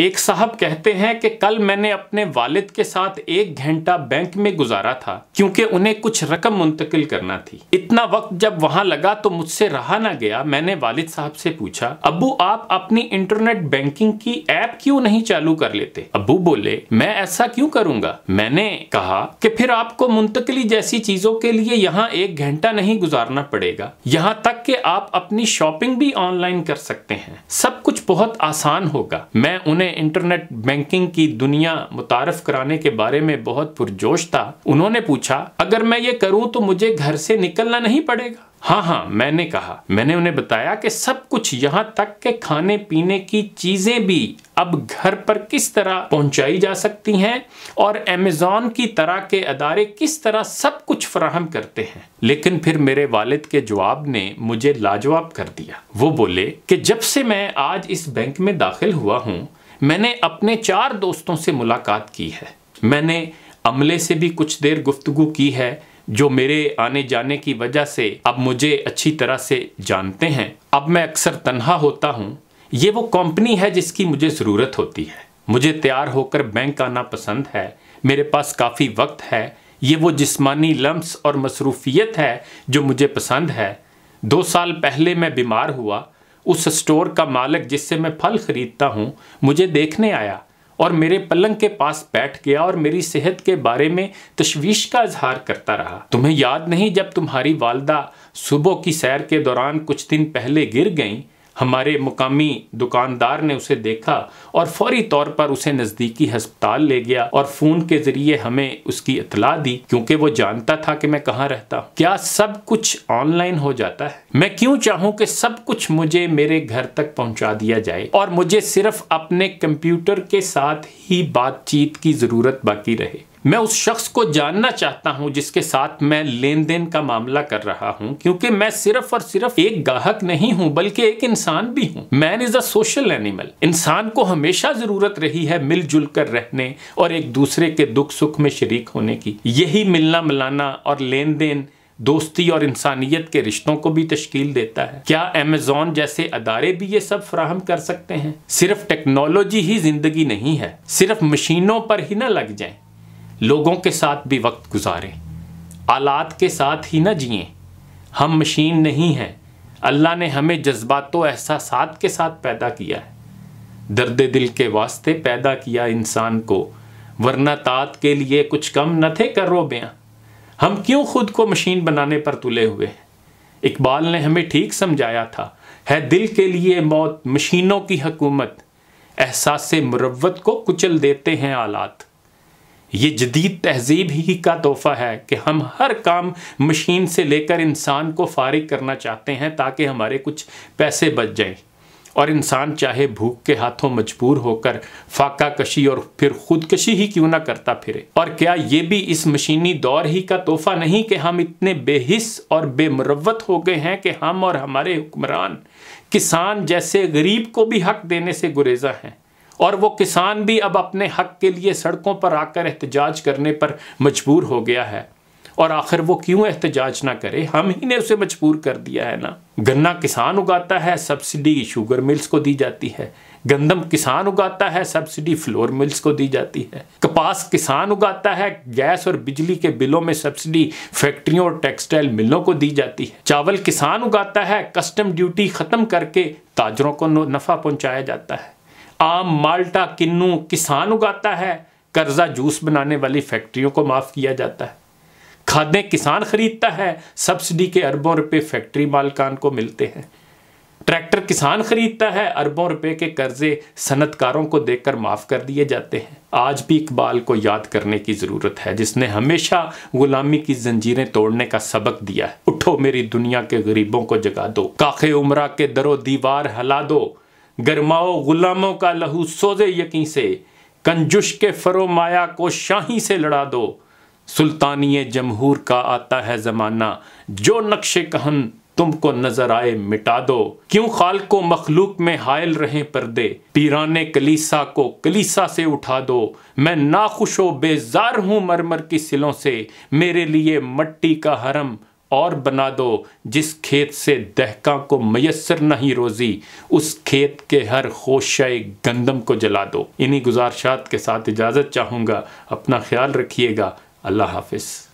एक साहब कहते हैं कि कल मैंने अपने वालिद के साथ एक घंटा बैंक में गुजारा था क्योंकि उन्हें कुछ रकम मुंतकिल करना थी इतना वक्त जब वहां लगा तो मुझसे रहा ना गया मैंने वालिद साहब से पूछा अबू आप अपनी इंटरनेट बैंकिंग की ऐप क्यों नहीं चालू कर लेते अबू बोले मैं ऐसा क्यों करूंगा मैंने कहा कि फिर आपको मुंतकली जैसी चीजों के लिए यहाँ एक घंटा नहीं गुजारना पड़ेगा यहाँ तक के आप अपनी शॉपिंग भी ऑनलाइन कर सकते हैं सब कुछ बहुत आसान होगा मैं उन्हें में इंटरनेट बैंकिंग की दुनिया मुतारफ कराने के बारे में बहुत पुरजोश था उन्होंने पूछा अगर मैं ये करूँ तो मुझे घर से निकलना नहीं पड़ेगा हाँ हाँ मैंने कहा मैंने उन्हें बताया कि सब कुछ यहाँ तक के खाने पीने की चीजें भी अब घर पर किस तरह पहुंचाई जा सकती हैं और अमेजोन की तरह के अदारे किस तरह सब कुछ फराहम करते हैं लेकिन फिर मेरे वालिद के जवाब ने मुझे लाजवाब कर दिया वो बोले कि जब से मैं आज इस बैंक में दाखिल हुआ हूँ मैंने अपने चार दोस्तों से मुलाकात की है मैंने अमले से भी कुछ देर गुफ्तगु की है जो मेरे आने जाने की वजह से अब मुझे अच्छी तरह से जानते हैं अब मैं अक्सर तनहा होता हूँ ये वो कंपनी है जिसकी मुझे ज़रूरत होती है मुझे तैयार होकर बैंक आना पसंद है मेरे पास काफ़ी वक्त है ये वो जिस्मानी लम्स और मसरूफियत है जो मुझे पसंद है दो साल पहले मैं बीमार हुआ उस स्टोर का मालिक जिससे मैं फल खरीदता हूँ मुझे देखने आया और मेरे पलंग के पास बैठ गया और मेरी सेहत के बारे में तशवीश का इजहार करता रहा तुम्हें याद नहीं जब तुम्हारी वालदा सुबह की सैर के दौरान कुछ दिन पहले गिर गईं हमारे मुकामी दुकानदार ने उसे देखा और फौरी तौर पर उसे नज़दीकी हस्पताल ले गया और फ़ोन के ज़रिए हमें उसकी इतला दी क्योंकि वो जानता था कि मैं कहाँ रहता क्या सब कुछ ऑनलाइन हो जाता है मैं क्यों चाहूँ कि सब कुछ मुझे मेरे घर तक पहुँचा दिया जाए और मुझे सिर्फ अपने कंप्यूटर के साथ ही बातचीत की ज़रूरत बाकी रहे मैं उस शख्स को जानना चाहता हूं जिसके साथ मैं लेन देन का मामला कर रहा हूं क्योंकि मैं सिर्फ और सिर्फ एक ग्राहक नहीं हूं बल्कि एक इंसान भी हूं man is a social animal इंसान को हमेशा जरूरत रही है मिलजुल कर रहने और एक दूसरे के दुख सुख में शरीक होने की यही मिलना मिलाना और लेन देन दोस्ती और इंसानियत के रिश्तों को भी तश्कील देता है क्या अमेजोन जैसे अदारे भी ये सब फ्राहम कर सकते हैं सिर्फ टेक्नोलॉजी ही जिंदगी नहीं है सिर्फ मशीनों पर ही ना लग जाए लोगों के साथ भी वक्त गुजारें आलात के साथ ही ना जिए हम मशीन नहीं हैं अल्लाह ने हमें जज्बात एहसास के साथ पैदा किया है दर्द दिल के वास्ते पैदा किया इंसान को वरना तात के लिए कुछ कम न थे करो बयां हम क्यों खुद को मशीन बनाने पर तुले हुए हैं इकबाल ने हमें ठीक समझाया था है दिल के लिए मौत मशीनों की हकूमत एहसास मुरवत को कुचल देते हैं आलात ये जदीद तहजीब ही का तोहफ़ा है कि हम हर काम मशीन से लेकर इंसान को फारिग करना चाहते हैं ताकि हमारे कुछ पैसे बच जाएं और इंसान चाहे भूख के हाथों मजबूर होकर फाका कशी और फिर खुदकशी ही क्यों ना करता फिरे और क्या ये भी इस मशीनी दौर ही का तोहफा नहीं कि हम इतने बेहिस और बेमरवत हो गए हैं कि हम और हमारे हुक्मरान किसान जैसे गरीब को भी हक देने से गुरेजा हैं और वो किसान भी अब अपने हक के लिए सड़कों पर आकर एहतजाज करने पर मजबूर हो गया है और आखिर वो क्यों एहतजाज ना करे हम ही ने उसे मजबूर कर दिया है ना गन्ना किसान उगाता है सब्सिडी शुगर मिल्स को दी जाती है गंदम किसान उगाता है सब्सिडी फ्लोर मिल्स को दी जाती है कपास किसान उगाता है गैस और बिजली के बिलों में सब्सिडी फैक्ट्रियों और टेक्सटाइल मिलों को दी जाती है चावल किसान उगाता है कस्टम ड्यूटी खत्म करके ताजरों को नफा पहुंचाया जाता है आम माल्टा किन्नू किसान उगाता है कर्जा जूस बनाने वाली फैक्ट्रियों को माफ़ किया जाता है खादें किसान खरीदता है सब्सिडी के अरबों रुपए फैक्ट्री मालकान को मिलते हैं ट्रैक्टर किसान खरीदता है अरबों रुपए के कर्जे सनतकारों को देकर माफ़ कर दिए जाते हैं आज भी इकबाल को याद करने की ज़रूरत है जिसने हमेशा गुलामी की जंजीरें तोड़ने का सबक दिया है उठो मेरी दुनिया के गरीबों को जगा दो काखे उमरा के दरो दीवार हला दो गरमाओ गुलामों का लहू सोजे यकी से कंजुश के फरो माया को शाही से लड़ा दो सुल्तानी जमहूर का आता है ज़माना जो नक्श कहन तुमको नजर आए मिटा दो क्यों खाल को मखलूक में हायल रहें पर्दे पीराने कलीसा को कलीसा से उठा दो मैं नाखुश व बेजार हूं मरमर की सिलों से मेरे लिए मट्टी का हरम और बना दो जिस खेत से दहका को मैसर नहीं रोजी उस खेत के हर खोशे गंदम को जला दो इन्हीं गुजारशात के साथ इजाज़त चाहूँगा अपना ख्याल रखिएगा अल्लाह हाफिज़